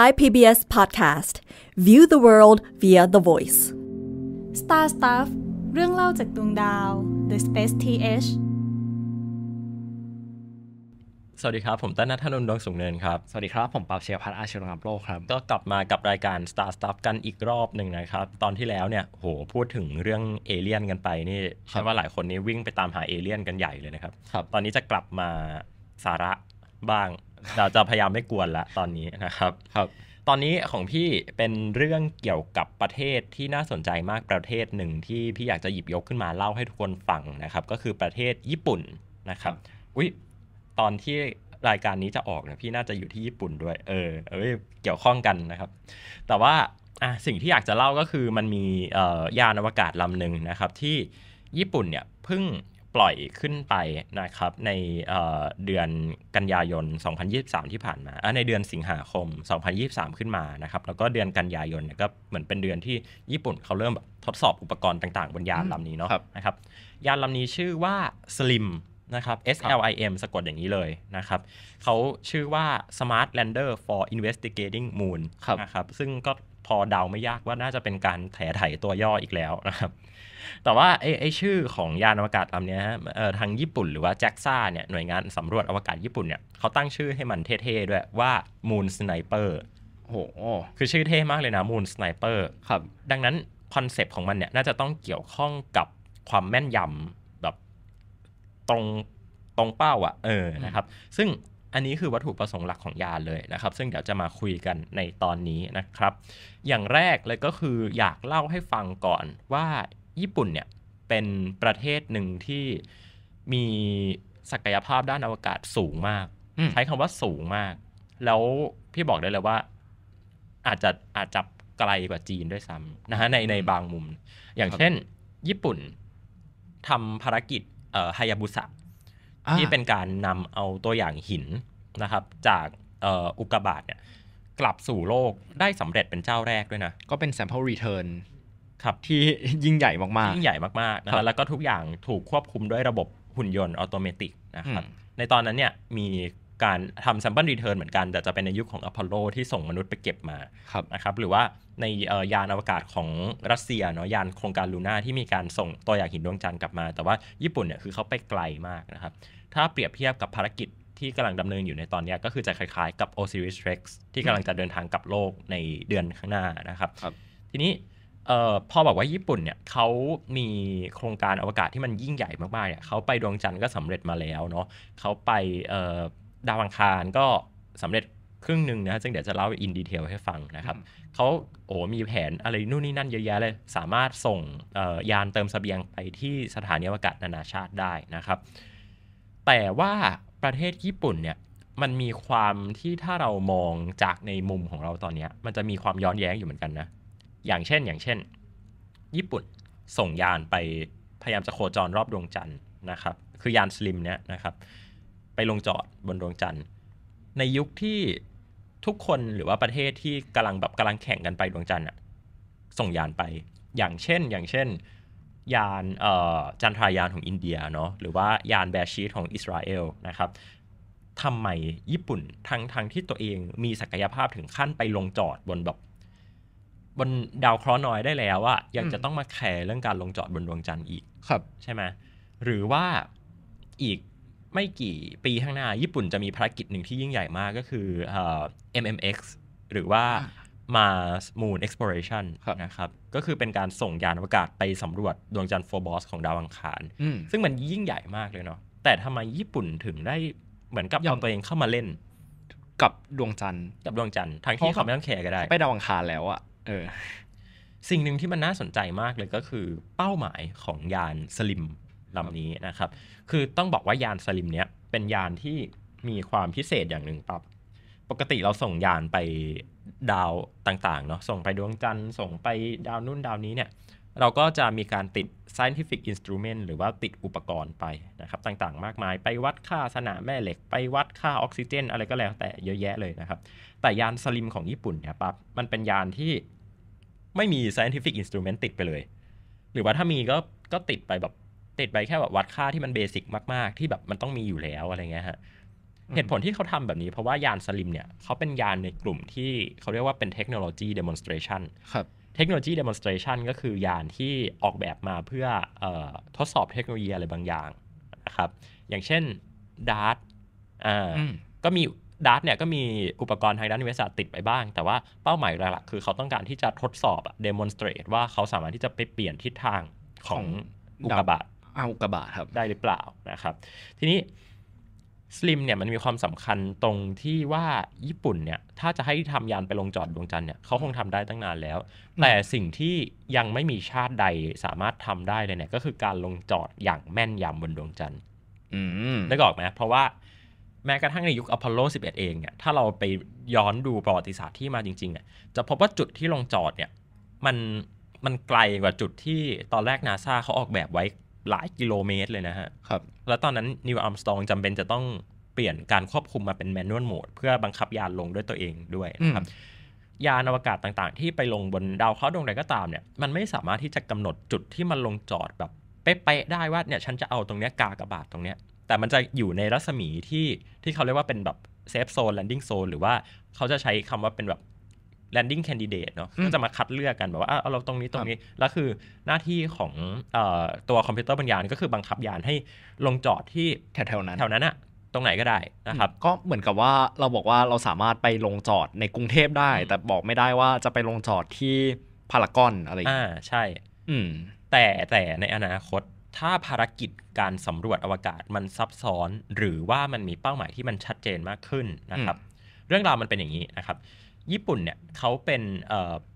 Thai PBS Podcast View the world via the voice Star Stuff เรื่องเล่าจากดวงดาว The Space TH สวัสดีครับ ผมต้นนัทนนท์ดวงสุงเนิน ครับ สวัสดีครับ ผมปราบเชียพัฒน์อาชีวรับโลก ครับ ก็ กลับ มา กับ รายการ Star Stuff กัน อีก รอบหนึ่งนะครับ ตอน ที่ แล้ว เนี่ยโห พูด ถึง เรื่อง เอเลี่ยน กัน ไป นี่ฉันว่า หลาย คนนี่วิ่ง ไป ตาม หา เอเลี่ยน กัน ใหญ่ เลยนะครับ ครับ ตอนนี้ จะ กลับ มา สาระ บ้างเราจะพยายามไม่กวนละตอนนี้นะครับ ครับ ตอนนี้ของพี่เป็นเรื่องเกี่ยวกับประเทศที่น่าสนใจมากประเทศหนึ่ง ที่พี่อยากจะหยิบยกขึ้นมาเล่าให้ทุกคนฟังนะครับ ก็คือประเทศญี่ปุ่นนะครับ อุ๊ยตอนที่รายการนี้จะออกเนี่ยพี่น่าจะอยู่ที่ญี่ปุ่นด้วยเออเอ้ยเกี่ยวข้องกันนะครับ แต่ว่าอ่ะสิ่งที่อยากจะเล่าก็คือมันมียานอวกาศลำหนึ่งนะครับ ที่ญี่ปุ่นเนี่ยเพิ่งปล่อยขึ้นไปนะครับในเดือนกันยายน 2023 ที่ผ่านมาในเดือนสิงหาคม 2023 ขึ้นมานะครับ แล้วก็เดือนกันยายนก็เหมือนเป็นเดือนที่ญี่ปุ่นเขาเริ่มแบบทดสอบอุปกรณ์ต่างๆ บนยานลำนี้เนาะนะครับ ยานลำนี้ชื่อว่า Slim นะครับ S L I M สะกดอย่างนี้เลยนะครับเขาชื่อว่า Smart Lander for Investigating Moon นะครับ ซึ่งก็พอเดาไม่ยากว่าน่าจะเป็นการแถไถตัวย่ออีกแล้วนะครับแต่ว่าไอ้ไอชื่อของยานอวกาศลำนี้เอทางญี่ปุ่นหรือว่าแจ็กซ่าเนี่ย หน่วยงานสำรวจอวกาศญี่ปุ่นเนี่ยเขาตั้งชื่อให้มันเท่ๆด้วยว่ามูนสไนเปอร์โหคือชื่อเท่มากเลยนะมูนสไนเปอร์ครับ ดังนั้นคอนเซปต์ของมันเนี่ยน่าจะต้องเกี่ยวข้องกับความแม่นยำแบบตรงตรงเป้าอะ่ะเออ นะครับ ซึ่งอันนี้คือวัตถุประสงค์หลักของยานเลยนะครับ ซึ่งเดี๋ยวจะมาคุยกันในตอนนี้นะครับ อย่างแรกเลยก็คืออยากเล่าให้ฟังก่อนว่าญี่ปุ่นเนี่ยเป็นประเทศหนึ่งที่มีศักยภาพด้านอวกาศสูงมาก ใช้คำว่าสูงมาก แล้วพี่บอกได้เลยว่าอาจจะอาจจะไกลกว่าจีนด้วยซ้ำนะฮะในในบางมุม อย่างเช่นญี่ปุ่นทำภารกิจฮายาบุสะ ที่เป็นการนำเอาตัวอย่างหินนะครับ จากอุกกาบาตเนี่ยกลับสู่โลกได้สำเร็จเป็นเจ้าแรกด้วยนะก็เป็นแมเปิลรีเทิร์นครับ ที่ยิ่งใหญ่มากๆยิ่งใหญ่มากๆนะครับแล้วก็ทุกอย่างถูกควบคุมด้วยระบบหุ่นยนต์อัตโนมัตินะครับในตอนนั้นเนี่ยมีการทำ sample return เหมือนกัน แต่จะเป็นในยุคขของอพอลโลที่ส่งมนุษย์ไปเก็บมาบนะครับหรือว่าในยานอวกาศของรัสเซียเนาะยานโครงการลูน่าที่มีการส่งตัวอย่างหินดวงจันทร์กลับมา แต่ว่าญี่ปุ่นเนี่ยคือเขาไปไกลมากนะครับ ถ้าเปรียบเทียบกับภารกิจที่กำลังดำเนินอยู่ในตอนนี้ก็คือจะคล้ายๆกับ Osiris Rex ที่กำลังจะเดินทางกลับโลกในเดือนข้างหน้านะครับรบทีนี้เอ่อพอบอกว่าญี่ปุ่นเนี่ยเขามีโครงการอวกาศที่มันยิ่งใหญ่มากๆเนี่ยเขาไปดวงจันทร์ก็สำเร็จมาแล้วเนาะเขาไปดาวอังคารก็สำเร็จครึ่งหนึ่งนะะซึ่งเดี๋ยวจะเล่าอินดีเทลให้ฟังนะครับ เขาโอ้ มีแผนอะไรนู่นนี่นั่นเยอะแยะเลย สามารถส่งยานเติมสเสบียงไปที่สถานีอวกาศนานาชาติได้นะครับ แต่ว่าประเทศญี่ปุ่นเนี่ยมันมีความที่ถ้าเรามองจากในมุมของเราตอนนี้มันจะมีความย้อนแย้งอยู่เหมือนกันนะอย่างเช่นอย่างเช่นญี่ปุ่นส่งยานไปพยายามจะโคจรรอบดวงจันทร์นะครับคือยานสลิมเนี่ยนะครับไปลงจอดบนดวงจันทร์ในยุคที่ทุกคนหรือว่าประเทศที่กำลังแบบกำลังแข่งกันไปดวงจันทร์อะส่งยานไปอย่างเช่นอย่างเช่นยานจันทรายานของอินเดียเนาะหรือว่ายานแบชีตของอิสราเอลนะครับทำไมญี่ปุ่นทั้งทั้งที่ตัวเองมีศักยภาพถึงขั้นไปลงจอดบนแบบบนดาวเคราะห์น้อยได้แล้วอะยังจะต้องมาแข่เรื่องการลงจอดบนดวงจันทร์อีก ครับ ใช่ไหม หรือว่าอีกไม่กี่ปีข้างหน้า ญี่ปุ่นจะมีภารกิจหนึ่งที่ยิ่งใหญ่มากก็คือ MMX หรือว่า Mars Moon Exploration นะครับ ก็คือเป็นการส่งยานอวกาศไปสำรวจดวงจันทร์โฟบอสของดาวอังคาร ซึ่งมันยิ่งใหญ่มากเลยเนาะ แต่ทำไมญี่ปุ่นถึงได้เหมือนกับเอาตัวเองเข้ามาเล่น กับดวงจันทร์กับดวงจันทร์ ทั้งที่เขาไม่ต้องแคร์ก็ได้ ไปดาวอังคารแล้วอะเออสิ่งหนึ่งที่มันน่าสนใจมากเลยก็คือเป้าหมายของยานสลิมลำนี้นะครับ คือต้องบอกว่ายานสลิมเนี้ยเป็นยานที่มีความพิเศษอย่างหนึ่งปับ ปกติเราส่งยานไปดาวต่างๆเนาะส่งไปดวงจันทร์ส่งไปดาวนู่นดาวนี้เนี่ยเราก็จะมีการติด scientific instrument หรือว่าติดอุปกรณ์ไปนะครับต่างๆมากมายไปวัดค่าสนามแม่เหล็ก ไปวัดค่าออกซิเจน อะไรก็แล้วแต่เยอะแยะเลยนะครับ แต่ยานสลิมของญี่ปุ่นเนี่ยปั๊บมันเป็นยานที่ไม่มี scientific instrument ติดไปเลย หรือว่าถ้ามีก็ก็ติดไปแบบติดไปแค่แบบวัดค่าที่มันเบสิกมาก ๆ ที่แบบมันต้องมีอยู่แล้วอะไรเงี้ยฮะ เหตุผลที่เขาทำแบบนี้เพราะว่ายานสลิมเนี่ย เขาเป็นยานในกลุ่มที่เขาเรียกว่าเป็นเทคโนโลยีเดโมนสเตรชันครับเทคโนโลยีเดโมนสเตรชันก็คือยานที่ออกแบบมาเพื่อออทดสอบเทคโนโลยีอะไรบางอย่างนะครับ อย่างเช่นดาร์ตก็มีดัตเนี่ยก็มีอุปกรณ์ทางด้านวิทยาศาสตร์ติดไปบ้าง แต่ว่าเป้าหมายหลักๆคือเขาต้องการที่จะทดสอบ demonstrate ว่าเขาสามารถที่จะไปเปลี่ยนทิศทางของอุกกาบาตอุกกาบาตครับ ได้หรือเปล่านะครับ ทีนี้สลิมเนี่ยมันมีความสำคัญตรงที่ว่าญี่ปุ่นเนี่ยถ้าจะให้ทำยานไปลงจอดดวงจันทร์เนี่ยเขาคงทำได้ตั้งนานแล้ว แต่สิ่งที่ยังไม่มีชาติใดสามารถทำได้เลยเนี่ย ก็คือการลงจอดอย่างแม่นยำบนดวงจันทร์ได้บอกไหมเพราะว่าแม้กระทั่งในยุคอพอลโล11 เองเนี่ย ถ้าเราไปย้อนดูประวัติศาสตร์ที่มาจริงๆ เนี่ย จะพบว่าจุดที่ลงจอดเนี่ย มัน มันไกลกว่าจุดที่ตอนแรกนาซาเขาออกแบบไว้หลายกิโลเมตรเลยนะฮะ ครับ แล้วตอนนั้นนิวอัมสตองจำเป็นจะต้องเปลี่ยนการควบคุมมาเป็นแมนนวลโหมดเพื่อบังคับยานลงด้วยตัวเองด้วยนะครับ ยานอวกาศต่างๆ ที่ไปลงบนดาวเคราะห์ดวงใดก็ตามเนี่ย มันไม่สามารถที่จะกำหนดจุดที่มันลงจอดแบบเป๊ะๆได้ว่าเนี่ยฉันจะเอาตรงเนี้ยกากระบาดตรงเนี้ยแต่มันจะอยู่ในรัศมีที่ที่เขาเรียกว่าเป็นแบบเซฟโซนแลนดิ้งโซนหรือว่าเขาจะใช้คำว่าเป็นแบบแลนดิ้งแคนดิเดตเนาะก็จะมาคัดเลือกกัน แบบว่าเอาเราตรงนี้ตรงนี้แล้วคือหน้าที่ของตัวคอมพิวเตอร์บัญญานก็คือบังคับยานให้ ลงจอดที่แถวๆนั้นแถวนั้นอะตรงไหนก็ได้นะครับก็เหมือนกับว่าเราบอกว่าเราสามารถไปลงจอดในกรุงเทพได้ แต่บอกไม่ได้ว่าจะไปลงจอดที่พารากอนอะไรอ่าใช่ อืมแต่แต่ในอนาคตถ้าภารกิจการสำรวจอวกาศมันซับซ้อนหรือว่ามันมีเป้าหมายที่มันชัดเจนมากขึ้นนะครับ เรื่องราวมันเป็นอย่างนี้นะครับ ญี่ปุ่นเนี่ยเขาเป็น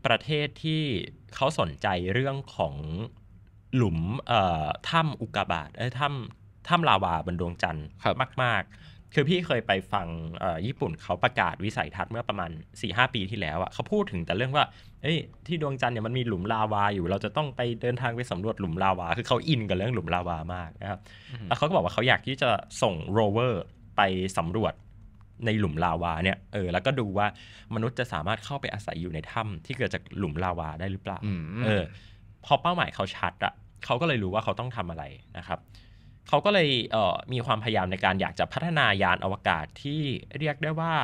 ประเทศที่เขาสนใจเรื่องของหลุมถ้ำอุกกาบาตถ้ำถ้ำลาวาบนดวงจันทร์มากๆคือพี่เคยไปฟังญี่ปุ่นเขาประกาศวิสัยทัศน์เมื่อประมาณ4ี่หปีที่แล้วอะ่ะเขาพูดถึงแต่เรื่องว่าเอ้ที่ดวงจันทร์เนี่ยมันมีหลุมลาวาอยู่เราจะต้องไปเดินทางไปสำรวจหลุมลาวา คือเขาอินกับเรื่องหลุมลาวามากนะครับแล้วเขาก็บอกว่าเขาอยากที่จะส่งโรเวอร์ไปสำรวจในหลุมลาวาเนี่ยเออแล้วก็ดูว่ามนุษย์จะสามารถเข้าไปอาศัยอยู่ในถ้ำที่เกิดจากหลุมลาวาได้หรือเปล่าเออ พอเป้าหมายเขาชัดอ่ะเขาก็เลยรู้ว่าเขาต้องทำอะไรนะครับเขาก็เลยเมีความพยายามในการอยากจะพัฒนายานอวกาศที่เรียกได้ว่า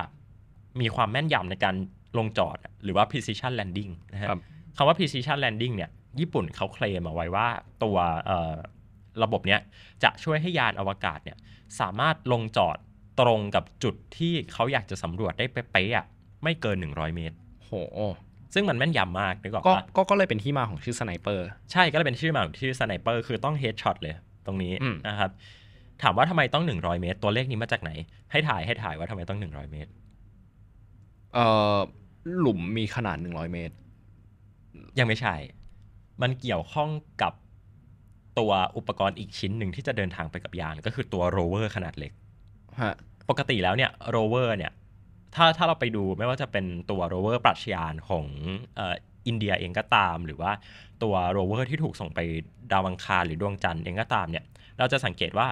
มีความแม่นยำในการลงจอดหรือว่า precision landing นะครับคำว่า precision landing เนี่ยญี่ปุ่นเขาเคลมเอาไว้ว่าตัวระบบเนี้ยจะช่วยให้ยานอวกาศเนี่ยสามารถลงจอดตรงกับจุดที่เขาอยากจะสำรวจได้เป๊ะๆไม่เกิน 100 เมตรโหซึ่งมันแม่นยำมากนึกออกปะก็ก็เลยเป็นที่มาของชื่อสไนเปอร์ ใช่ก็เลยเป็นชื่อมาของชื่อสไนเปอร์คือต้องเฮดช็อตเลยตรงนี้นะครับ ถามว่าทำไมต้องหนึ่ง้อยเมตร ตัวเลขนี้มาจากไหน ให้ถ่ายให้ถ่ายว่าทำไมต้องหน1อยเมตรเอ่อหลุมมีขนาดหนึ่งร้อยเมตร ยังไม่ใช่มันเกี่ยวข้องกับตัวอุปกรณ์อีกชิ้นหนึ่งที่จะเดินทางไปกับยานก็คือตัวโรเวอร์ขนาดเล็กปกติแล้วเนี่ยโรเวอร์เนี่ยถ้าถ้าเราไปดูไม่ว่าจะเป็นตัวโรเวอร์ปรัชญานของอินเดียเองก็ตามหรือว่าตัวโรเวอร์ที่ถูกส่งไปดาวังคารหรือดวงจันทร์เองก็ตามเนี่ย เราจะสังเกตว่า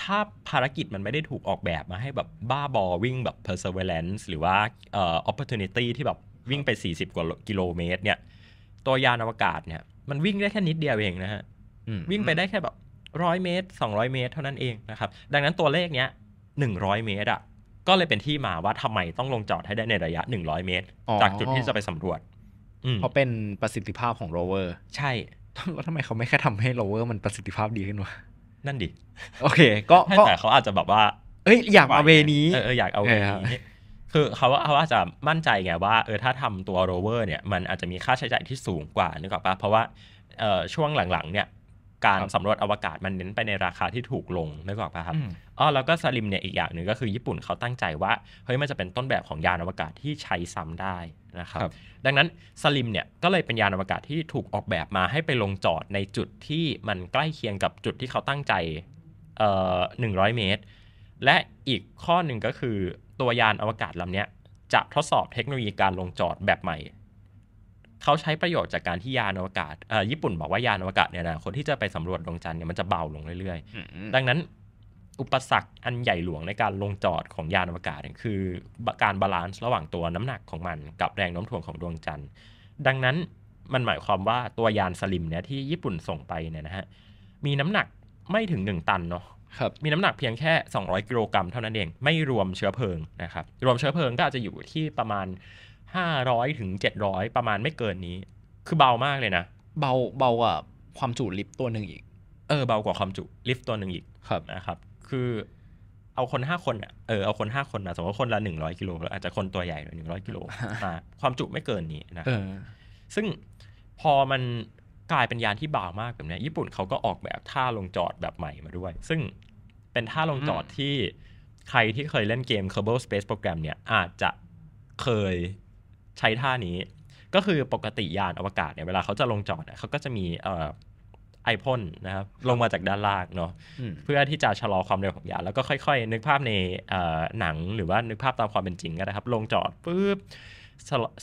ถ้าภารกิจมันไม่ได้ถูกออกแบบมาให้แบบบ้าบอวิ่งแบบ perseverance หรือว่าออ opportunity ที่แบบวิ่งไป 40 กว่ากิโลเมตรเนี่ย ตัวยานอวกาศเนี่ยมันวิ่งได้แค่นิดเดียวเองนะฮะวิ่งไปได้แค่แบบร้อยเมตร 200 เมตร เท่านั้นเองนะครับดังนั้นตัวเลขเนี้ย100 เมตรอ่ะก็เลยเป็นที่มาว่าทำไมต้องลงจอดให้ได้ในระยะ100 เมตร จากจุดที่จะไปสำรวจเพราะเป็นประสิทธิภาพของโรเวอร์ใช่แล้วทำไมเขาไม่แค่ทำให้โรเวอร์มันประสิทธิภาพดีขึ้นวะนั่นดิ โอเค ก็แต่เขาอาจจะแบบว่า เอ้ยอยากเอาเวนี้เอออยากเอาเวนี้ คือเขาว่าเขาอาจจะมั่นใจไงว่าเออถ้าทำตัวโรเวอร์เนี่ยมันอาจจะมีค่าใช้จ่ายที่สูงกว่านึกออกปะเพราะว่าช่วงหลังๆ เนี่ย การสำรวจอวกาศมันเน้นไปในราคาที่ถูกลงนึกออกปะครับอ๋อแล้วก็สลิมเนี่ยอีกอย่างหนึ่งก็คือญี่ปุ่นเขาตั้งใจว่า เฮ้ยมันจะเป็นต้นแบบของยานอวกาศที่ใช้ซ้ำได้นะครับบดังนั้นสลิมเนี่ย ก็เลยเป็นยานอวกาศที่ถูกออกแบบมาให้ไปลงจอดในจุดที่มันใกล้เคียงกับจุดที่เขาตั้งใจเอ่อหนึ่งร้อยเมตร และอีกข้อหนึ่งก็คือตัวยานอวกาศลำนี้จะทดสอบเทคโนโลยีการลงจอดแบบใหม่เขาใช้ประโยชน์จากการที่ยานอวกาศญี่ปุ่นบอกว่ายานอวกาศเนี่ยนะคนที่จะไปสำรวจดวงจันทร์เนี่ยมันจะเบาลงเรื่อยๆ ดังนั้นอุปสรรคอันใหญ่หลวงในการลงจอดของยานอวกาศคือการบาลานซ์ระหว่างตัวน้ำหนักของมันกับแรงโน้มถ่วงของดวงจันทร์ ดังนั้นมันหมายความว่าตัวยานสลิมเนี่ยที่ญี่ปุ่นส่งไปเนี่ยนะฮะมีน้ำหนักไม่ถึง 1 ตันเนาะครับ มีน้ำหนักเพียงแค่ 200กิโลกรัมเท่านั้นเองไม่รวมเชื้อเพลิงนะครับ รวมเชื้อเพลิงก็อาจจะอยู่ที่ประมาณ 500ถึง700 ประมาณไม่เกินนี้ คือเบามากเลยนะ เบาเบากว่าความจุลิฟต์ตัวหนึ่งอีกเออเบากว่าความจุลิฟต์ตัวหนึ่งอีกครับนะครับคือเอาคนห้าคนเออเอาคนห้าคนนะสมมติคนละหนึ่งร้อยกิโลอาจจะคนตัวใหญ่หนึ่งร้อยกิโลความจุไม่เกินนี้นะซึ่งพอมันกลายเป็นยานที่เบามากแบบนี้ญี่ปุ่นเขาก็ออกแบบท่าลงจอดแบบใหม่มาด้วย ซึ่งเป็นท่าลงจอดที่ใครที่เคยเล่นเกม Kerbal Space Program เนี่ยอาจจะเคยใช้ท่านี้ ก็คือปกติยานอวกาศเนี่ย เวลาเขาจะลงจอดเขาก็จะมีไอพ่นนะครับลงมาจากด้านล่างเนาะเพื่อที่จะชะลอความเร็วของยานแล้วก็ค่อยๆ นึกภาพในหนังหรือว่านึกภาพตามความเป็นจริงก็ได้ครับ ลงจอดปุ๊บ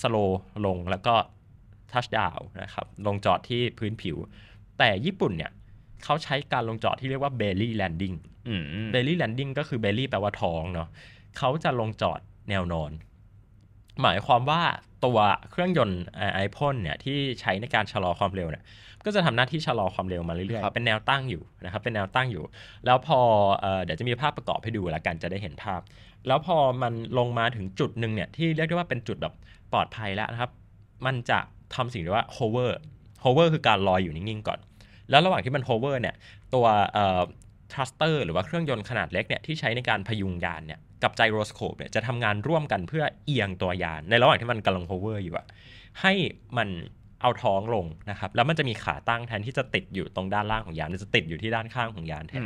สโลลงแล้วก็ทัชดาวนะครับลงจอดที่พื้นผิว แต่ญี่ปุ่นเนี่ยเขาใช้การลงจอดที่เรียกว่าเบลลี่แลนดิ้งเบลลี่แลนดิ้งก็คือเบลลี่แปลว่าท้องเนาะเขาจะลงจอดแนวนอนหมายความว่าตัวเครื่องยนต์ไอพ่นเนี่ยที่ใช้ในการชะลอความเร็วเนี่ยก็จะทำหน้าที่ชะลอความเร็วมาเรื่อยๆเป็นแนวตั้งอยู่นะครับเป็นแนวตั้งอยู่ แล้วพอเดี๋ยวจะมีภาพประกอบให้ดูแล้วกันจะได้เห็นภาพ แล้วพอมันลงมาถึงจุดหนึ่งเนี่ยที่เรียกได้ว่าเป็นจุดแบบปลอดภัยแล้วนะครับ มันจะทำสิ่งที่ว่า hover hover คือการลอยอยู่นิ่งๆก่อน แล้วระหว่างที่มัน hover เนี่ยตัวทรัสเตอร์หรือว่าเครื่องยนต์ขนาดเล็กเนี่ยที่ใช้ในการพยุงยานเนี่ยกับไจโรสโคปเนี่ยจะทำงานร่วมกันเพื่อเอียงตัวยานในระหว่างที่มันกำลังโฮเวอร์อยู่อะให้มันเอาท้องลงนะครับ แล้วมันจะมีขาตั้งแทนที่จะติดอยู่ตรงด้านล่างของยานจะติดอยู่ที่ด้านข้างของยานแทน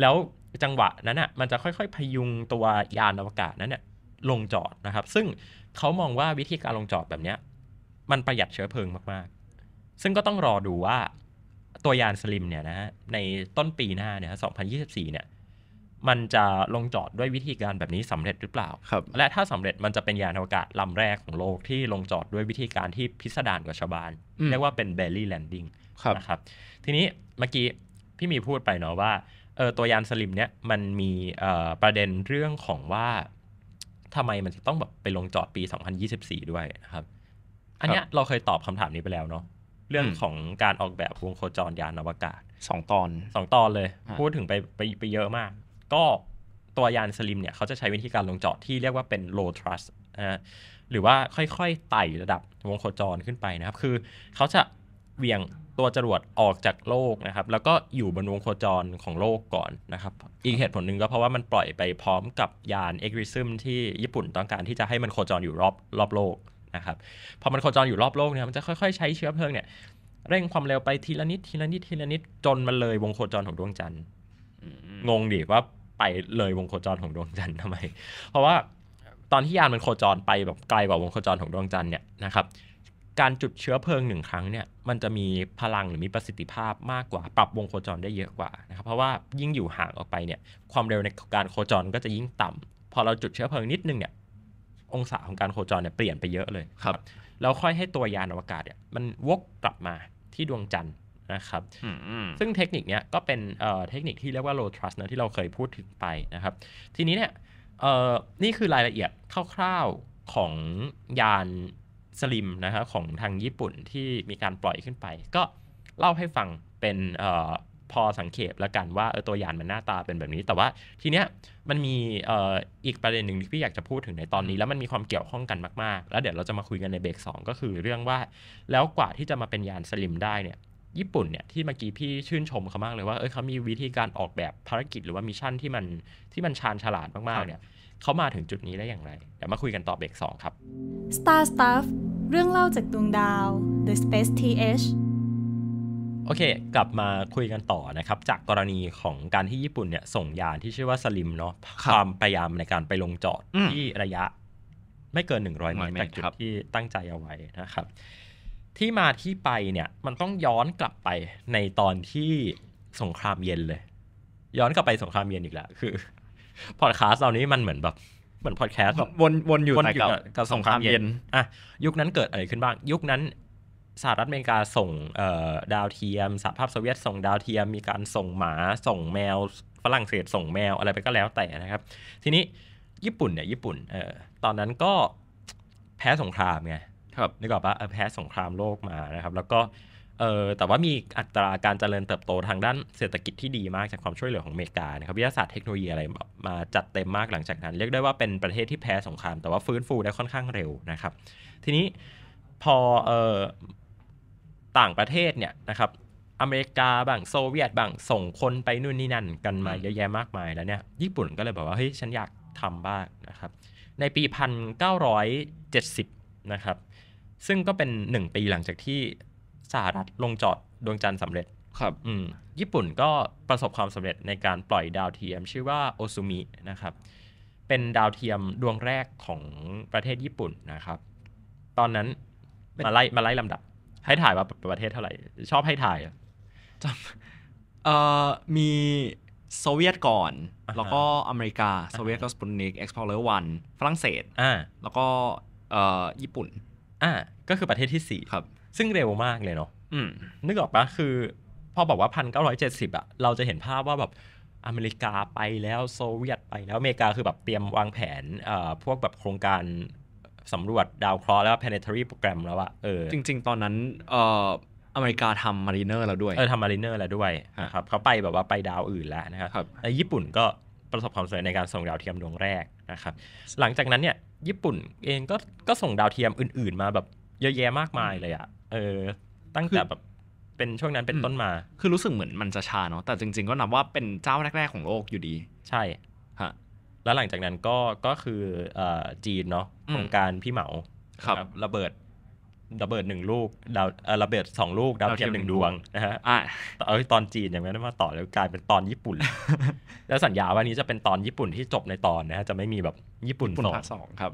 แล้วจังหวะนั้นอะ่ะมันจะค่อยๆพยุงตัวยานอวกาศนั้นเนี่ยลงจอดนะครับ ซึ่งเขามองว่าวิธีการลงจอดแบบเนี้ย มันประหยัดเชื้อเพลิงมากๆ ซึ่งก็ต้องรอดูว่าตัวยานสลิมเนี่ยนะฮะในต้นปีหน้าเนี่ยสองพันยี่สิบสี่เนี่ยมันจะลงจอดด้วยวิธีการแบบนี้สำเร็จหรือเปล่า และถ้าสำเร็จมันจะเป็นยานอวกาศลำแรกของโลกที่ลงจอดด้วยวิธีการที่พิสดารกว่าชาวบ้านเรียกว่าเป็นเบลลี่แลนดิ้งนะครับ ทีนี้เมื่อกี้ พี่มีพูดไปเนาะว่าเออตัวยานสลิมเนี่ยมันมีประเด็นเรื่องของว่าทำไมมันจะต้องแบบไปลงจอดปี 2024 ด้วยนะครับ อันเนี้ยเราเคยตอบคำถามนี้ไปแล้วเนาะเรื่องของการออกแบบวงโคจรยานอวกาศสองตอนสองตอนเลยพูดถึงไปไปไปเยอะมากก็ตัวยานสลิมเนี่ยเขาจะใช้วิธีการลงจอดที่เรียกว่าเป็น low trust นะฮะหรือว่าค่อยๆไต่ระดับวงโคจรขึ้นไปนะครับ คือเขาจะเวียงตัวจรวดออกจากโลกนะครับ แล้วก็อยู่บนวงโคจรของโลกก่อนนะครับ อีกเหตุผลหนึ่งก็เพราะว่ามันปล่อยไปพร้อมกับยานเอ็กริซึมที่ญี่ปุ่นต้องการที่จะให้มันโคจรอยู่รอบรอบโลกนะครับพอมันโคจรอยู่รอบโลกเนี่ยมันจะค่อยๆ ใช้เชื้อเพลิงเนี่ยเร่งความเร็วไปทีละนิด ทีละนิดทีละนิดจนมันเลยวงโคจรของดวงจันทร์งงดิว่าไปเลยวงโคจรของดวงจันทร์ทำไม เพราะว่าตอนที่ยานมันโคจรไปแบบไกลกว่าวงโคจรของดวงจันทร์เนี่ยนะครับ การจุดเชื้อเพลิงหนึ่งครั้งเนี่ยมันจะมีพลังหรือมีประสิทธิภาพมากกว่าปรับวงโคจรได้เยอะกว่านะครับ เพราะว่ายิ่งอยู่ห่างออกไปเนี่ย ความเร็วในการโคจรก็จะยิ่งต่ำ พอเราจุดเชื้อเพลิงนิดนึงเนี่ยองศาของการโคจรเนี่ยเปลี่ยนไปเยอะเลยครับ เราค่อยให้ตัวยานอวกาศเนี่ยมันวกกลับมาที่ดวงจันทร์นะครับ ซึ่งเทคนิคนี้ก็เป็นเทคนิคที่เรียกว่า low trust นะที่เราเคยพูดถึงไปนะครับ ทีนี้เนี่ยนี่คือรายละเอียดคร่าวๆของยานสลิมนะครับของทางญี่ปุ่นที่มีการปล่อยขึ้นไป ก็เล่าให้ฟังเป็นออพอสังเขตแล้วกันว่าออตัวยานมันหน้าตาเป็นแบบนี้ แต่ว่าทีเนี้ยมันมีอออีกประเด็นหนึ่งที่พี่อยากจะพูดถึงในตอนนี้ แล้วมันมีความเกี่ยวข้องกันมากๆแล้วเดี๋ยวเราจะมาคุยกันในเบรก2ก็คือเรื่องว่าแล้วกว่าที่จะมาเป็นยานสลิมได้เนี่ยญี่ปุ่นเนี่ยที่เมื่อกี้พี่ชื่นชมเขามากเลยว่าเออเขามีวิธีการออกแบบภารกิจหรือว่ามิชชั่นที่มันที่มันชาญฉลาดมากๆ เนี่ยเขามาถึงจุดนี้ได้อย่างไร เดี๋ยวมาคุยกันต่อเบรกงครับ Star Stuff เรื่องเล่าจากดวงดาว The Space TH โอเค กลับมาคุยกันต่อนะครับ จากกรณีของการที่ญี่ปุ่นเนี่ยส่งยานที่ชื่อว่าสลิมเนาะความพยายามในการไปลงจอดที่ระยะ ไม่เกิน100เมตรจากจุดที่ตั้งใจเอาไว้นะครับที่มาที่ไปเนี่ย มันต้องย้อนกลับไปในตอนที่สงครามเย็นเลย ย้อนกลับไปสงครามเย็นอีกแล้วคือ พอดคาสต์ตอนนี้มันเหมือนแบบเหมือนพอดแคสต์แบบวนวนอยู่ใน่กับสงครามเย็น อ่ะยุคนั้นเกิดอะไรขึ้นบ้าง ยุคนั้นสหรัฐอเมริกาส่งดาวเทียม สหภาพโซเวียตส่งดาวเทียมมีการส่งหมาส่งแมวฝรั่งเศสส่งแมวอะไรไปก็แล้วแต่นะครับ ทีนี้ญี่ปุ่นเนี่ยญี่ปุ่นเออตอนนั้นก็แพ้สงครามไงครับนึกออกปะแพ้สงครามโลกมานะครับแล้วก็เออแต่ว่ามีอัตราการเจริญเติบโตทางด้านเศรษฐกิจที่ดีมากจากความช่วยเหลือของอเมริกานะครับวิทยาศาสตร์เทคโนโลยีอะไรมาจัดเต็มมากหลังจากนั้น เรียกได้ว่าเป็นประเทศที่แพ้สงครามแต่ว่าฟื้นฟูได้ค่อนข้างเร็วนะครับ ทีนี้พอเออต่างประเทศเนี่ยนะครับอเมริกาบ้างโซเวียตบ้างส่งคนไปนู่นนี่นั่น กันมาเยอะแยะมากมายแล้วเนี่ยญี่ปุ่นก็เลยบอกว่าเฮ้ยฉันอยากทำบ้างนะครับ ในปี 1970 นะครับซึ่งก็เป็นหนึ่งปีหลังจากที่สหรัฐ ลงจอดดวงจันทร์สำเร็จ ครับ อืม ญี่ปุ่นก็ประสบความสำเร็จในการปล่อยดาวเทียม ชื่อว่าโอซูมินะครับ เป็นดาวเทียมดวงแรกของประเทศญี่ปุ่นนะครับ ตอนนั้นมาไล่มาไล่ลำดับ ให้ถ่ายว่าประเทศเท่าไหร่ ชอบให้ถ่ายจำเอ่อมีโซเวียตก่อนแล้วก็อเมริกา โซเวียตก็สปุนิกเอ็กซ์พอร์เรอร์วันฝรั่งเศสแล้วก็เอ่อญี่ปุ่นอ่าก็คือประเทศที่สี่ครับซึ่งเร็วมากเลยเนาะนึกออกปะคือพอบอกว่าพันเก้าร้อยเจ็ดสิบอะเราจะเห็นภาพว่าแบบอเมริกาไปแล้วโซเวียตไปแล้วอเมริกาคือแบบเตรียมวางแผน พวกแบบโครงการสำรวจดาวเคราะห์แล้ว planetary program แล้วอะเออจริง ๆ ตอนนั้นเอ่ออเมริกาทำมารีเนอร์แล้วด้วยเออทำมารีเนอร์แล้วด้วยนะครับเขาไปแบบว่าไปดาวอื่นแล้วนะครับแญี่ปุ่นก็ประสบความสำเร็จในการส่งดาวเทียมดวงแรกนะครับหลังจากนั้นเนี่ยญี่ปุ่นเองก็ก็ส่งดาวเทียมอื่นๆมาแบบเยอะแยะมากมายเลยอะเออตั้งแต่แบบเป็นช่วงนั้นเป็นต้นมาคือรู้สึกเหมือนมันจะชาเนาะแต่จริงๆก็นับว่าเป็นเจ้าแรกๆ ของโลกอยู่ดีใช่ฮะแล้วหลังจากนั้นก็ก็คือจีนเนาะของการพี่เหมาครับ ระเบิดระเบิดหนึ่งลูกดาวระเบิดสองลูกดาวเทียมหนึ่งดวงนะฮะเอ้ตอนจีนอย่างนั้นมาต่อแล้วกลายเป็นตอนญี่ปุ่น แล้วสัญญาว่านี้จะเป็นตอนญี่ปุ่นที่จบในตอนนะฮะจะไม่มีแบบญี่ปุ่นสองสองครับ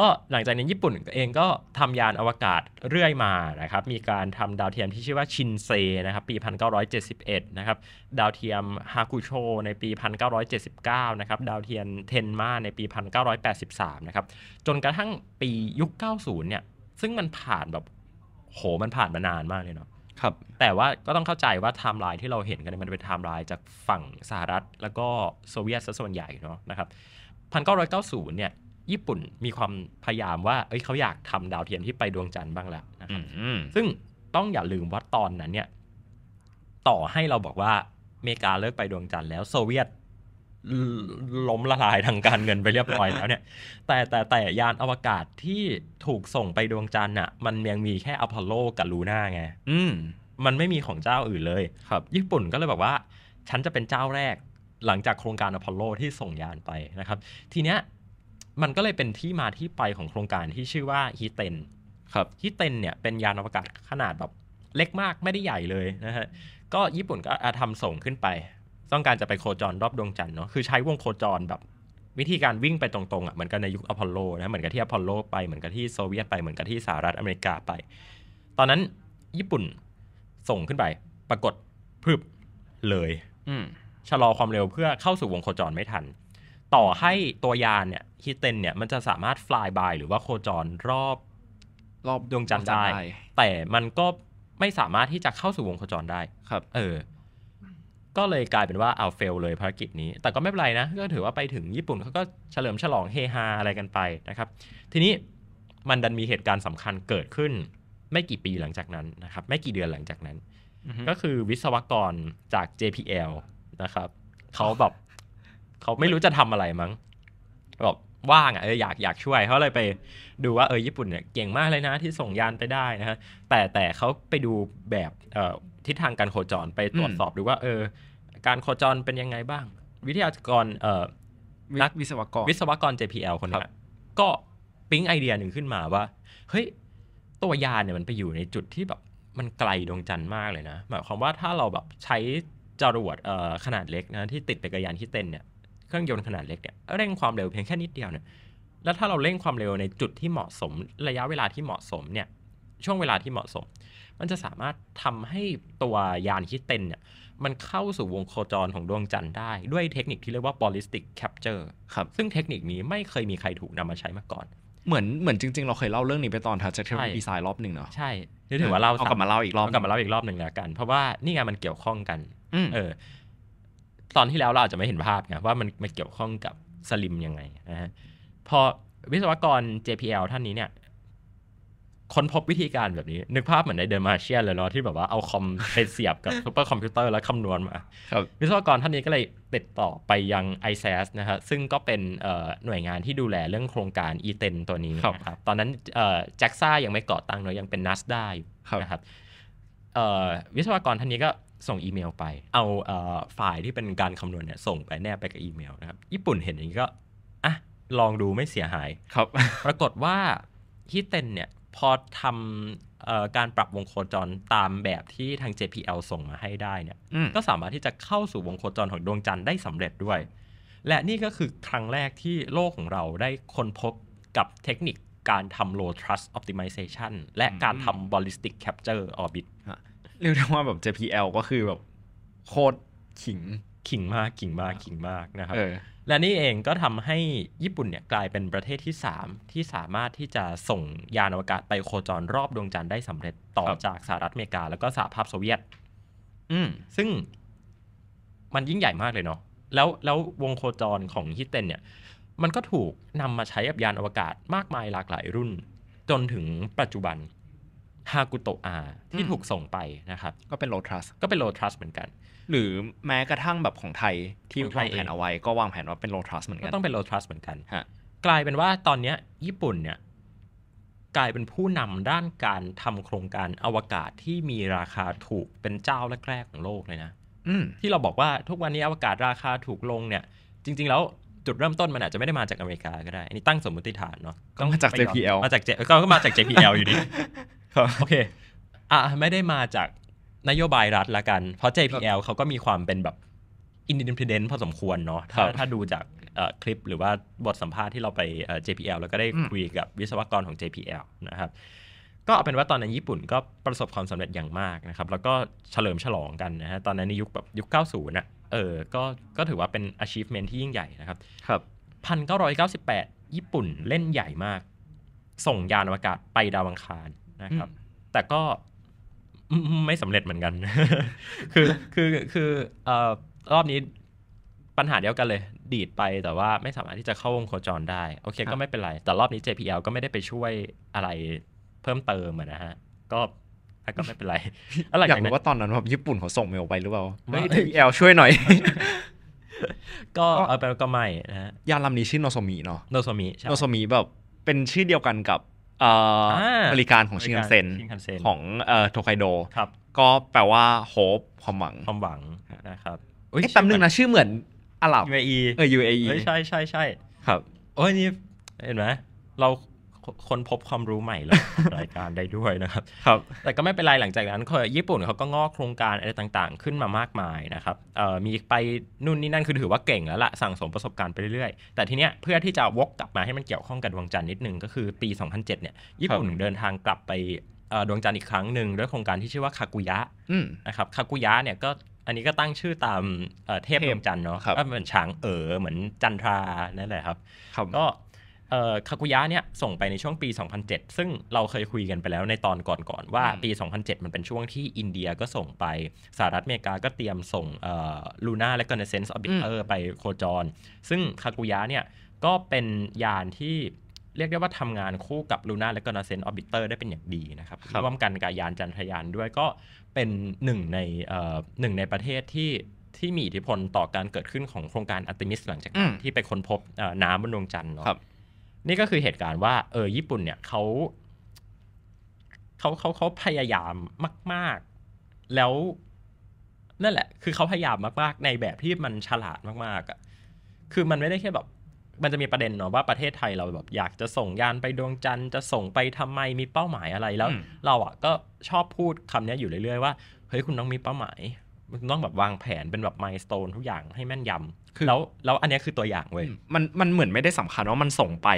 ก็หลังจากนี้ญี่ปุ่นเองก็ทำยานอวกาศเรื่อยมานะครับ มีการทำดาวเทียมที่ชื่อว่าชินเซนะครับปี 1971นะครับ ดาวเทียมฮากุโช ในปี 1979นะครับ ดาวเทียมเทนมาในปี 1983นะครับ จนกระทั่งปียุค 90เนี่ยซึ่งมันผ่านแบบโหมันผ่านมานานมากเลยเนาะ ครับ แต่ว่าก็ต้องเข้าใจว่าไทม์ไลน์ที่เราเห็นกันมันเป็นไทม์ไลน์จากฝั่งสหรัฐแล้วก็โซเวียตซะส่วนใหญ่เนาะนะครับพันเก้าร้อยเก้าศูนย์เนี่ย ญี่ปุ่นมีความพยายามว่าเอ้ยเขาอยากทำดาวเทียมที่ไปดวงจันทร์บ้างแล้วนะครับซึ่งต้องอย่าลืมว่าตอนนั้นเนี่ย ต่อให้เราบอกว่าอเมริกาเลิกไปดวงจันทร์แล้วโซเวียตล้มละลายทางการเงินไปเรียบร้อยแล้วเนี่ย แต่แต่แต่ยานอวกาศที่ถูกส่งไปดวงจันทร์อ่ะมันยังมีแค่อพอลโลกับลูน่าไง อืม มันไม่มีของเจ้าอื่นเลย ครับ ญี่ปุ่นก็เลยบอกว่า ฉันจะเป็นเจ้าแรกหลังจากโครงการอพอลโลที่ส่งยานไปนะครับ ทีเนี้ยมันก็เลยเป็นที่มาที่ไปของโครงการที่ชื่อว่าฮิเตนครับ ฮิเตนเนี่ยเป็นยานอวกาศขนาดแบบเล็กมากไม่ได้ใหญ่เลยนะฮะ ก็ญี่ปุ่นก็อาทำส่งขึ้นไปต้องการจะไปโคจร รอบดวงจันทร์เนาะคือใช้วงโคจรแบบ วิธีการวิ่งไปตรงๆอ่ะเหมือนกันในยุคอพอลโลนะเหมือนกับที่อพอลโล ไปเหมือนกับที่โซเวียตไปเหมือนกับที่สหรัฐอเมริกาไป ตอนนั้นญี่ปุ่นส่งขึ้นไปปรากฏพึบเลยชะลอความเร็วเพื่อเข้าสู่วงโคจรไม่ทัน ต่อให้ตัวยานเนี่ยฮิตเทนเนี่ย มันจะสามารถฟลายบายหรือว่าโคจรรอบ รอบดวงจันทร์ได้แต่มันก็ไม่สามารถที่จะเข้าสู่วงโคจรได้ครับ เออก็เลยกลายเป็นว่าเอาเฟลเลยภารกิจนี้ แต่ก็ไม่เป็นไรนะ ก็ถือว่าไปถึงญี่ปุ่นเขาก็เฉลิมฉลองเฮฮาอะไรกันไปนะครับ ทีนี้มันดันมีเหตุการณ์สำคัญเกิดขึ้นไม่กี่ปีหลังจากนั้นนะครับ ไม่กี่เดือนหลังจากนั้นก็คือวิศวกรจาก JPL นะครับเขาแบบเขาไม่รู้จะทำอะไรมั้งแบบว่างอ่ะเอออยากอยากช่วยเขาเลยไปดูว่าเออญี่ปุ่นเนี่ยเก่งมากเลยนะ ที่ส่งยานไปได้นะฮะแต่แต่เขาไปดูแบบทิศทางการโคจรไปตรวจสอบดูว่าเออการโคจรเป็นยังไงบ้าง วิทยากรเออนักวิศวกรวิศวกร JPL คนนี้ก็ปิ๊งไอเดียหนึ่งขึ้นมาว่าเฮ้ยตัวยานเนี่ยมันไปอยู่ในจุดที่แบบมันไกลดวงจันทร์มากเลยนะหมายความว่าถ้าเราแบบใช้จรวดขนาดเล็กนะที่ติดไปกับยานที่เต้นเนี่ยเครื่องยนต์ขนาดเล็กเนี่ย เร่งความเร็วเพียงแค่นิดเดียวเนี่ย แล้วถ้าเราเร่งความเร็วในจุดที่เหมาะสม ระยะเวลาที่เหมาะสมเนี่ย ช่วงเวลาที่เหมาะสม มันจะสามารถทำให้ตัวยานคิดเต็นเนี่ย มันเข้าสู่วงโคจรของดวงจันทร์ได้ ด้วยเทคนิคที่เรียกว่า ballistic capture ครับ ซึ่งเทคนิคนี้ไม่เคยมีใครถูกนำมาใช้มาก่อน เหมือนเหมือนจริง ๆ เราเคยเล่าเรื่องนี้ไปตอนทัชเทอร์ดีไซน์รอบหนึ่งเนาะ ใช่ถือว่าเราเอากลับมาเล่าอีกรอบกลับมาเล่าอีกรอบหนึ่งแล้วกัน เพราะว่านี่ไงมันเกี่ยวข้องกัน เออตอนที่แล้วเราอาจจะไม่เห็นภาพไงว่ามันมาเกี่ยวข้องกับสลิมยังไงนะฮะพอวิศวกร JPL ท่านนี้เนี่ยค้นพบวิธีการแบบนี้นึกภาพเหมือนในเดอ์มาเชียเลยเนาะที่แบบว่าเอาคอมไปเสียบกับซูเปอร์คอมพิวเตอร์ แล้วคำนวณมาวิศวกรท่านนี้ก็เลยติดต่อไปยัง i s a s นะครับซึ่งก็เป็นหน่วยงานที่ดูแลเรื่องโครงการ e t e n ตัวนี้นะครับ ตอนนั้นแจ็กซ่ายังไม่ก่อตั้งเนาะยังเป็น n a s d a อยู่นะครับวิศวกรท่านนี้ก็ส่งอีเมลไป เอาเอ่อไฟล์ที่เป็นการคำนวณเนี่ยส่งไปแนบไปกับอีเมลนะครับญี่ปุ่นเห็นอย่างนี้ก็อ่ะลองดูไม่เสียหาย ครับ ปรากฏว่าฮิเตนเนี่ยพอทำการปรับวงโคจรตามแบบที่ทาง JPL ส่งมาให้ได้เนี่ยก็สามารถที่จะเข้าสู่วงโคจรของดวงจันทร์ได้สำเร็จด้วย และนี่ก็คือครั้งแรกที่โลกของเราได้ค้นพบกับเทคนิคการทำ low trust optimization และการทำ ballistic capture orbit เรียกได้ว่าแบบ JPL ก็คือแบบโคตรขิงขิงมากขิงมากขิงมากนะครับ และนี่เองก็ทำให้ญี่ปุ่นเนี่ยกลายเป็นประเทศที่ 3 ที่สามารถที่จะส่งยานอวกาศไปโคจรรอบดวงจันทร์ได้สำเร็จต่อจากสหรัฐอเมริกาแล้วก็สหภาพโซเวียต อืม ซึ่งมันยิ่งใหญ่มากเลยเนาะ แล้วแล้ววงโคจรของฮิตเตนเนี่ย มันก็ถูกนำมาใช้กับยานอวกาศ มากมายหลากหลายรุ่น จนถึงปัจจุบันฮากุโตอาที่ถูกส่งไปนะครับก็เป็นโลทรัสก็เป็นโลทรัสเหมือนกัน หรือแม้กระทั่งแบบของไทยที่วางแผนเอาไว้ ก็วางแผนว่าเป็นโลทรัสเหมือนกันก็ต้องเป็นโลทรัสเหมือนกันฮะกลายเป็นว่าตอนนี้ญี่ปุ่นเนี่ยกลายเป็นผู้นำด้านการทำโครงการอวกาศที่มีราคาถูกเป็นเจ้าแรกๆของโลกเลยนะที่เราบอกว่าทุกวันนี้อวกาศราคาถูกลงเนี่ย จริงๆแล้วจุดเริ่มต้นมันอาจจะไม่ได้มาจากอเมริกาก็ได้อันนี้ตั้งสมมติฐานเนาะก็มาจาก JPL มาจาก J ก็มาจาก JPL อยู่ดีโอเค อ่ะไม่ได้มาจากนโยบายรัฐละกัน เพราะ JPL เขาก็มีความเป็นแบบอินดิพเดนต์พอสมควรเนาะถ้าถ้าดูจากคลิปหรือว่าบทสัมภาษณ์ที่เราไป JPL แล้วก็ได้คุยกับวิศวกรของ JPL นะครับ ก็เป็นว่าตอนนั้นญี่ปุ่นก็ประสบความสำเร็จอย่างมากนะครับ แล้วก็เฉลิมฉลองกันนะฮะ ตอนนั้นในยุคแบบยุค 90นะ่ะ เออ ก็ ก็ถือว่าเป็น achievement ที่ยิ่งใหญ่นะครับ ครับ1998ญี่ปุ่นเล่นใหญ่มาก ส่งยานอวกาศไปดาวอังคารนะครับแต่ก็ไม่สำเร็จเหมือนกัน คือคือคืออรอบนี้ปัญหาเดียวกันเลย ดีดไปแต่ว่าไม่สามารถที่จะเข้าวงโคจรได้ โอเคก็ไม่เป็นไร แต่รอบนี้ JPL ก็ไม่ได้ไปช่วยอะไรเพิ่มเติมนะฮะก็ก็ไม่เป็นไรอะไรอยากรู้ว่าตอนนั้นแบบญี่ปุ่นเขาส่งเมลไปหรือเปล่า่ถึง JPL ช่วยหน่อย ก็เอาไปก็ไม่นะฮะยาลำนี้ชื่อโนโซมิเนาะโนโซมิโนโซมิแบบเป็นชื่อเดียวกันกับบริการของชิงคันเซ็นของโทไคโดก็แปลว่าโฮปความหวังความหวังนะครับเอ้ยแำหนึ่งนะ ชื่อเหมือนอาหรับ UAE เออ UAE ใช่ใช่ใช่ครับโอ้ยนี่เห็นไหมเราคนพบความรู้ใหม่เลยรายการได้ด้วยนะครับครับแต่ก็ไม่เป็นไรหลังจากนั้นญี่ปุ่นเขาก็งอกโครงการอะไรต่างๆขึ้นมามากมายนะครับ มีไปนู่นนี่นั่นคือถือว่าเก่งแล้วละสั่งสมประสบการณ์ไปเรื่อยๆ แต่ทีเนี้ยเพื่อที่จะวกกลับมาให้มันเกี่ยวข้องกับดวงจันทร์นิดนึงก็คือปี 2007เนี่ยญี่ปุ่นเดินทางกลับไปดวงจันทร์อีกครั้งหนึ่งด้วยโครงการที่ชื่อว่าคากุยะนะครับคากุยะเนี่ยก็อันนี้ก็ตั้งชื่อตามเทพดวงจันทร์เนาะก็เหมือนช้างเอ๋อเหมือนจันทรานั่นแหละครับก็คากุยะเนี่ยส่งไปในช่วงปี 2007 ซึ่งเราเคยคุยกันไปแล้วในตอนก่อนๆว่าปี 2007 มันเป็นช่วงที่อินเดียก็ส่งไปสหรัฐอเมริกาก็เตรียมส่งลูน่าและกอนเซนส์ออบิเตอร์ไปโคจร ซึ่งคากุยะเนี่ยก็เป็นยานที่เรียกได้ว่าทำงานคู่กับลูน่าและกอนเซนต์ออบิเตอร์ได้เป็นอย่างดีนะครับร่วมกันกับยานจันทรยานด้วยก็เป็นหนึ่งในหนึ่งในประเทศที่ที่มีอิทธิพลต่อการเกิดขึ้นของโครงการอัติมิสหลังจากที่ไปค้นพบน้ำบนดวงจันทร์เนาะนี่ก็คือเหตุการณ์ว่าเออญี่ปุ่นเนี่ยเขาเขาเขาเขาพยายามมาก ๆ แล้ว นั่นแหละ คือเขาพยายามมาก ๆ ในแบบที่มันฉลาดมากๆอ่ะคือมันไม่ได้แค่แบบ มันจะมีประเด็นเนาะว่าประเทศไทยเราแบบอยากจะส่งยานไปดวงจันทร์จะส่งไปทำไมมีเป้าหมายอะไรแล้ว เราอ่ะก็ชอบพูดคำนี้อยู่เรื่อย ๆว่าเฮ้ยคุณต้องมีเป้าหมายมันต้องแบบวางแผนเป็นแบบมายสเตนทุกอย่างให้แม่นยำแล้วแล้วอันนี้คือตัวอย่างเว้ยมันมันเหมือนไม่ได้สำคัญว่ามันส่งไป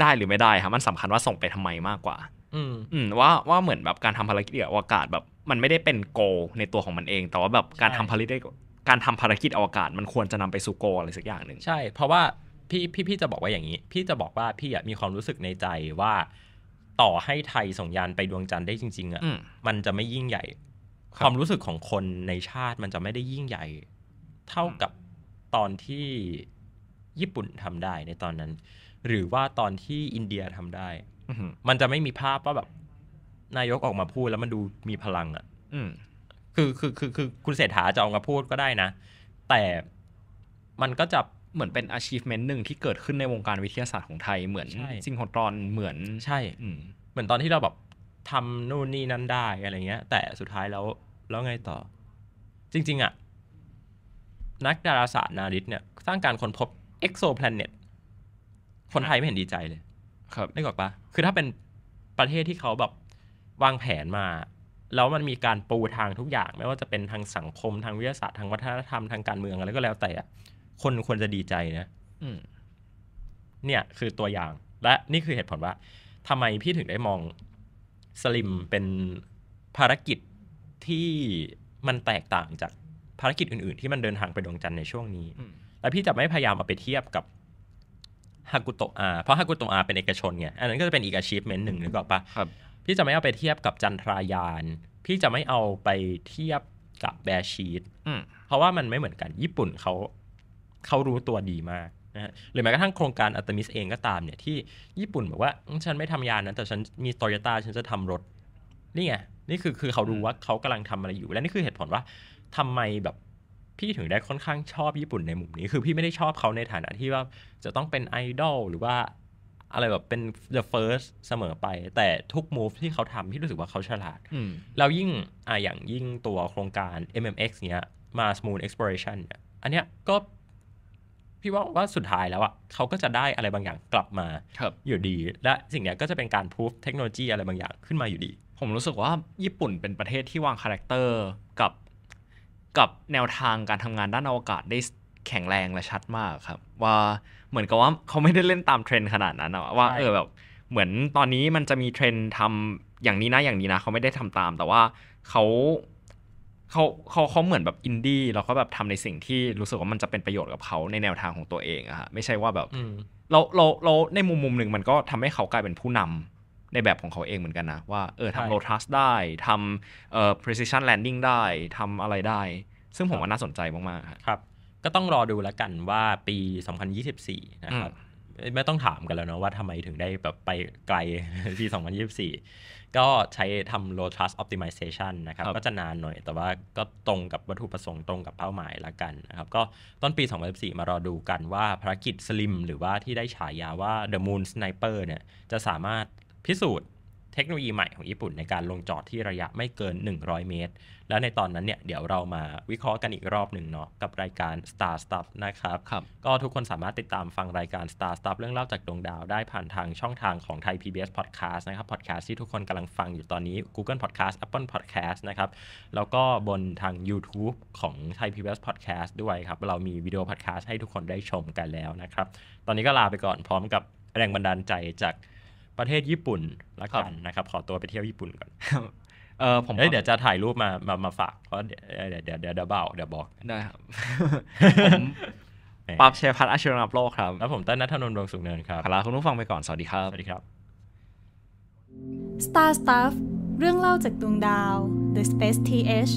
ได้หรือไม่ได้ครับมันสำคัญว่าส่งไปทำไมมากกว่าอืมว่าว่าเหมือนแบบการทำภารกิจอวกาศแบบ มันไม่ได้เป็นโกในตัวของมันเอง แต่ว่าแบบการทำภารกิจการทำภารกิจอวกาศ มันควรจะนำไปสู่โกอะไรสักอย่างหนึ่งใช่เพราะว่าพี่พี่พี่จะบอกว่าอย่างนี้ พี่จะบอกว่าพี่อ่ะมีความรู้สึกในใจว่าต่อให้ไทยส่งยานไปดวงจันทร์ได้จริง ๆอ่ะมันจะไม่ยิ่งใหญ่ ความรู้สึกของคนในชาติมันจะไม่ได้ยิ่งใหญ่เท่ากับตอนที่ญี่ปุ่นทำได้ในตอนนั้น หรือว่าตอนที่อินเดียทำได้ออืมันจะไม่มีภาพว่าแบบนายกออกมาพูดแล้วมันดูมีพลังอะ่ะอืมคือคือคือคือคุณเศรษฐาจะออกมาพูดก็ได้นะ แต่มันก็จะเหมือนเป็น achievement หนึ่งที่เกิดขึ้นในวงการวิทยาศาสตร์ของไทยเหมือน สิ่ซิงโครตอนเหมือนใช่ อืเหมือนตอนที่เราแบบทำนู่นนี่นั่นได้อะไรเงี้ย แต่สุดท้ายแล้วแล้วไงต่อ จริง ๆอะ่ะนักดาราศาสตร์นาริสเนี่ยสร้างการค้นพบเอ็กโซแพลเน็ตคนไทยไม่เห็นดีใจเลย ครับได้บอกปะคือถ้าเป็นประเทศที่เขาแบบวางแผนมา แล้วมันมีการปูทางทุกอย่าง ไม่ว่าจะเป็นทางสังคม ทางวิทยาศาสตร์ทางวัฒนธรรมทางการเมืองอะไรก็แล้วแต่อะคนควรจะดีใจนะเนี่ย คือตัวอย่าง และนี่คือเหตุผลว่าทำไมพี่ถึงได้มองสลิมเป็นภารกิจที่มันแตกต่างจากภารกิจอื่นๆที่มันเดินทางไปดวงจันทร์ในช่วงนี้ แล้วพี่จะไม่พยายามเอาไปเทียบกับฮากุโตอาเพราะฮากุโตอาเป็นเอกชนไงอันนั้นก็จะเป็นอีกอาชีพเ e ม e หนึ่งนรกอ่าปะพี่จะไม่เอาไปเทียบกับจันทรายาน พี่จะไม่เอาไปเทียบกับแบชีตเพราะว่ามันไม่เหมือนกัน ญี่ปุ่นเขาเขารู้ตัวดีมากนะฮะหรือแม้กระทั่งโครงการอัตมิสเองก็ตามเนี่ย ที่ญี่ปุ่นบอกว่าฉันไม่ทำยานนะแต่ฉันมีโตโยต้าฉันจะทำรถ นี่ไงนี่คือคือเขารู้ว่าเขากำลังทำอะไรอยู่ และนี่คือเหตุผลว่าทำไมแบบพี่ถึงได้ค่อนข้างชอบญี่ปุ่นในมุมนี้คือพี่ไม่ได้ชอบเขาในฐานะที่ว่าจะต้องเป็นไอดอลหรือว่าอะไรแบบเป็น the first เสมอไปแต่ทุก move ที่เขาทำพี่รู้สึกว่าเขาฉลาดแล้วยิ่งอ่อย่างยิ่งตัวโครงการ MMX เนี้ยมา smooth exploration เนียอันเนี้ยก็พี่ว่าว่าสุดท้ายแล้วอะเขาก็จะได้อะไรบางอย่างกลับมาอยู่ดี และสิ่งเนี้ยก็จะเป็นการพูฟเทคโนโลยีอะไรบางอย่างขึ้นมาอยู่ดี ผมรู้สึกว่าญี่ปุ่นเป็นประเทศที่วางคาแรคเตอร์กับกับแนวทางการทำงานด้านอวกาศได้แข็งแรงและชัดมากครับ ว่าเหมือนกับว่าเขาไม่ได้เล่นตามเทรนด์ขนาดนั้นว่าเออแบบเหมือนตอนนี้มันจะมีเทรนด์ทำอย่างนี้นะอย่างนี้นะเขาไม่ได้ทำตาม แต่ว่าเขาเขาเขาเขาเหมือนแบบอินดี้แล้วก็แบบทำในสิ่งที่รู้สึกว่ามันจะเป็นประโยชน์กับเขาในแนวทางของตัวเองอะฮะไม่ใช่ว่าแบบเราเราเราในมุมมุมหนึ่งมันก็ทำให้เขากลายเป็นผู้นำในแบบของเขาเองเหมือนกันนะ ว่าเออทำ low trust ได้ทำเอ่อ precision landing ได้ทำอะไรได้ ซึ่งผมว่าน่าสนใจมาก ๆ ครับ ก็ต้องรอดูแล้วกันว่าปี 2024 นะครับ ไม่ต้องถามกันแล้วเนาะว่าทำไมถึงได้แบบไปไกลปี่ 2024 ก็ใช้ทำ low trust optimization นะครับ ก็จะนานหน่อย แต่ว่าก็ตรงกับวัตถุประสงค์ตรงกับเป้าหมายละกันนะครับก็ต้นปี 2024 มารอดูกันว่าภารกิจสลิมหรือว่าที่ได้ฉายาว่า the moon sniper เนี่ย จะสามารถพิสูจน์เทคโนโลยีใหม่ของญี่ปุ่นในการลงจอดที่ระยะไม่เกิน 100 เมตร แล้วในตอนนั้นเนี่ยเดี๋ยวเรามาวิเคราะห์กันอีกรอบหนึ่งเนาะกับรายการ Star Stuff นะครับรบก็ทุกคนสามารถติดตามฟังรายการ Star Stuff เรื่องเล่าจากดวงดาวได้ผ่านทางช่องทางของไทย PBS Podcast นะครับ Podcast ที่ทุกคนกำลังฟังอยู่ตอนนี้ Google Podcast Apple Podcast นะครับ แล้วก็บนทาง YouTube ของไทย PBS Podcast ด้วยครับ เรามีวิดีโอพอดแคสต์ให้ทุกคนได้ชมกันแล้วนะครับ ตอนนี้ก็ลาไปก่อนพร้อมกับแรงบันดาลใจจากประเทศญี่ปุ่นละกันนะครับขอตัวไปเที่ยวญี่ปุ่นก่อนเออผมเดี๋ยวจะถ่ายรูปมา มามาฝากเพราะเดี๋ยวเดี๋ยวเดี๋ยวเดี๋ยวบาเดี๋ยวบอกได้ครับผมปรับเชพัฒอาชีวนับโลกครับ แล้วผมต้นนัทนนท์ดวงสุขเนินครับลาคุณผู้ฟังไปก่อนสวัสดีครับ สวัสดีครับ Star Stuff เรื่องเล่าจากดวงดาว The Space TH